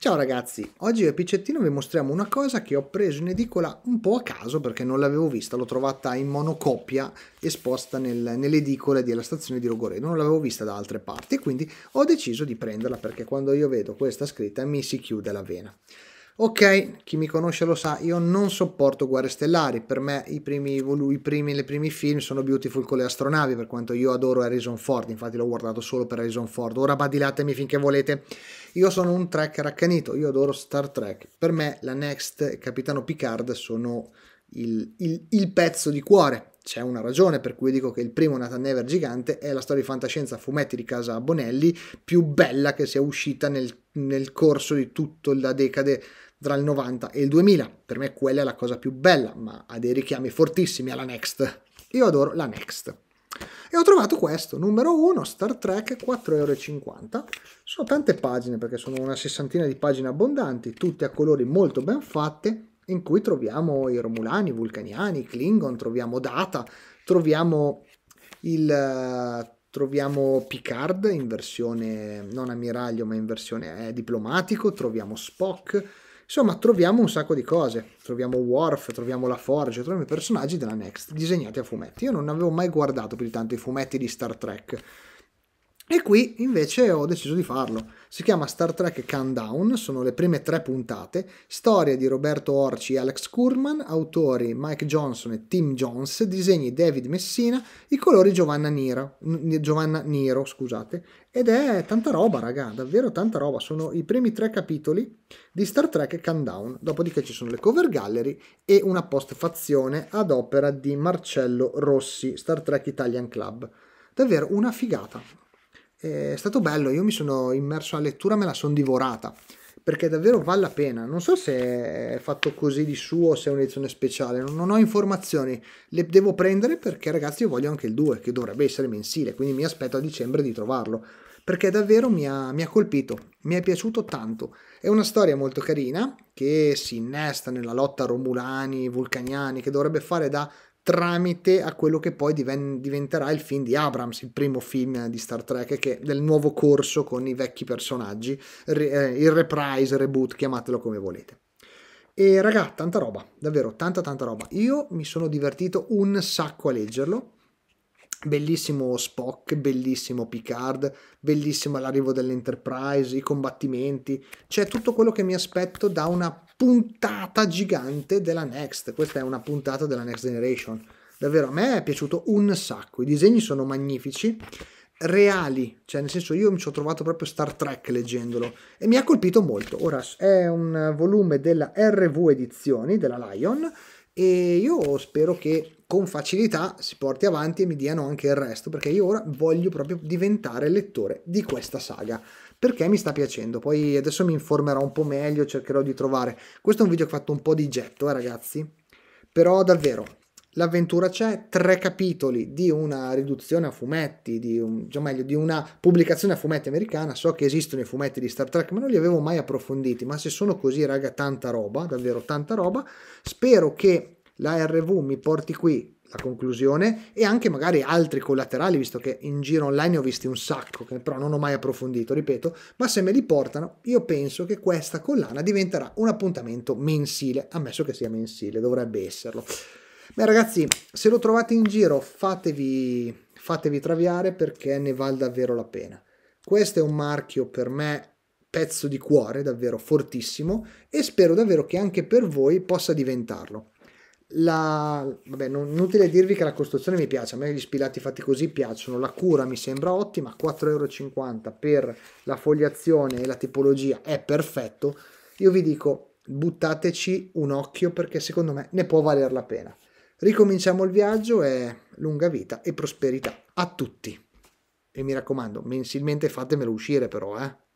Ciao ragazzi, oggi a Piccettino vi mostriamo una cosa che ho preso in edicola un po' a caso perché non l'avevo vista, l'ho trovata in monocopia esposta nel, nelle edicole della stazione di Rogoredo, non l'avevo vista da altre parti quindi ho deciso di prenderla perché quando io vedo questa scritta mi si chiude la vena. Ok, chi mi conosce lo sa, io non sopporto Guerre Stellari, per me i primi, i primi, i primi film sono Beautiful con le astronavi, per quanto io adoro Harrison Ford, infatti l'ho guardato solo per Harrison Ford, ora badilatemi finché volete, io sono un tracker accanito, io adoro Star Trek, per me la Next e Capitano Picard sono il, il, il pezzo di cuore, c'è una ragione per cui dico che il primo Nathan Never gigante è la storia di fantascienza a fumetti di casa Bonelli più bella che sia uscita nel, nel corso di tutta la decade tra il 90 e il 2000. Per me quella è la cosa più bella, ma ha dei richiami fortissimi alla Next. Io adoro la Next. E ho trovato questo, numero 1, Star Trek, 4,50€. Sono tante pagine, perché sono una sessantina di pagine abbondanti, tutte a colori molto ben fatte, in cui troviamo i Romulani, i Vulcaniani, i Klingon, troviamo Data, troviamo, il, troviamo Picard in versione non ammiraglio ma in versione eh, diplomatico, troviamo Spock, Insomma, troviamo un sacco di cose. Troviamo Worf, troviamo la Forge, troviamo i personaggi della Next disegnati a fumetti. Io non avevo mai guardato più di tanto i fumetti di Star Trek e qui invece ho deciso di farlo. Si chiama Star Trek Countdown, sono le prime tre puntate, storie di Roberto Orci e Alex Kurman, autori Mike Johnson e Tim Jones, disegni David Messina, i colori Giovanna, Nira, Giovanna Niro, scusate. Ed è tanta roba, raga, davvero tanta roba. Sono i primi tre capitoli di Star Trek Countdown, dopodiché ci sono le cover gallery e una postfazione ad opera di Marcello Rossi, Star Trek Italian Club. Davvero una figata è stato bello, io mi sono immerso a lettura, me la sono divorata, perché davvero vale la pena. Non so se è fatto così di suo o se è un'edizione speciale, non, non ho informazioni, le devo prendere perché ragazzi io voglio anche il 2, che dovrebbe essere mensile, quindi mi aspetto a dicembre di trovarlo, perché davvero mi ha, mi ha colpito, mi è piaciuto tanto. È una storia molto carina, che si innesta nella lotta Romulani, Vulcaniani, che dovrebbe fare da tramite a quello che poi diven- diventerà il film di Abrams, il primo film di Star Trek che, del nuovo corso con i vecchi personaggi, re- eh, il reprise, reboot, chiamatelo come volete. E raga, tanta roba, davvero tanta tanta roba. Io mi sono divertito un sacco a leggerlo Bellissimo Spock, bellissimo Picard, bellissimo l'arrivo dell'Enterprise, i combattimenti, cioè tutto quello che mi aspetto da una puntata gigante della Next. Questa è una puntata della Next Generation. Davvero, a me è piaciuto un sacco. I disegni sono magnifici, reali, cioè nel senso io mi sono trovato proprio Star Trek leggendolo e mi ha colpito molto. Ora è un volume della RV Edizioni della Lion e io spero che con facilità si porti avanti e mi diano anche il resto, perché io ora voglio proprio diventare lettore di questa saga, perché mi sta piacendo. Poi adesso mi informerò un po' meglio, cercherò di trovare. Questo è un video che ho fatto un po' di getto, eh, ragazzi. Però davvero, l'avventura c'è, tre capitoli di una riduzione a fumetti, di un, cioè meglio, di una pubblicazione a fumetti americana. So che esistono i fumetti di Star Trek, ma non li avevo mai approfonditi. Ma se sono così, raga, tanta roba, davvero tanta roba. Spero che la RV mi porti qui la conclusione e anche magari altri collaterali, visto che in giro online ne ho visti un sacco, che però non ho mai approfondito, ripeto, ma se me li portano io penso che questa collana diventerà un appuntamento mensile, ammesso che sia mensile, dovrebbe esserlo. Beh ragazzi, se lo trovate in giro fatevi, fatevi traviare perché ne vale davvero la pena. Questo è un marchio per me pezzo di cuore davvero fortissimo e spero davvero che anche per voi possa diventarlo. La, vabbè, non, inutile dirvi che la costruzione mi piace, a me gli spilati fatti così piacciono, la cura mi sembra ottima, 4,50€ per la fogliazione e la tipologia è perfetto, io vi dico buttateci un occhio perché secondo me ne può valer la pena. Ricominciamo il viaggio e lunga vita e prosperità a tutti. E mi raccomando, mensilmente fatemelo uscire però, eh.